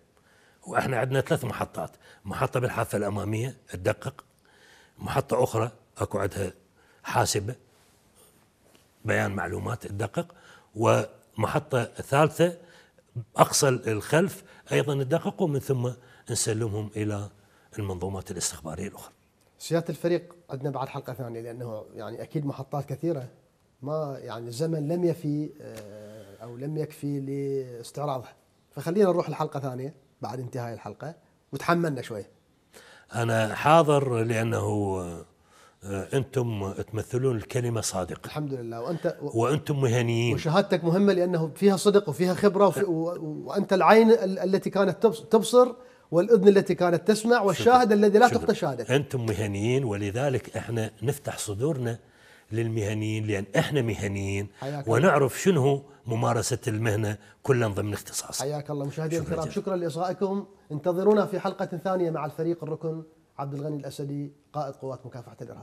واحنا عندنا ثلاث محطات محطه بالحافه الاماميه تدقق محطه اخرى اكو عندها حاسبه بيان معلومات تدقق ومحطه ثالثه أقصى الخلف أيضا ندقق ومن ثم نسلمهم إلى المنظومات الاستخبارية الأخرى سياده الفريق عندنا بعد حلقه ثانيه لانه يعني اكيد محطات كثيره ما يعني الزمن لم يفي آه، او لم يكفي لاستعراضها فخلينا نروح لحلقه ثانيه بعد انتهاء الحلقه وتحملنا شوي. انا حاضر لانه آه، انتم تمثلون الكلمه صادقه الحمد لله وانت و... وانتم مهنيين وشهادتك مهمه لانه فيها صدق وفيها خبره وفي... و... وانت العين التي كانت تبصر والاذن التي كانت تسمع والشاهد شكرا. الذي لا تخطى شهادته انتم مهنيين ولذلك احنا نفتح صدورنا للمهنيين لان احنا مهنيين ونعرف شنو ممارسه المهنه كلا ضمن اختصاص حياك الله مشاهدينا الكرام شكرا, شكرا لاصغائكم انتظرونا في حلقه ثانيه مع الفريق الركن عبد الغني الاسدي قائد قوات مكافحه الارهاب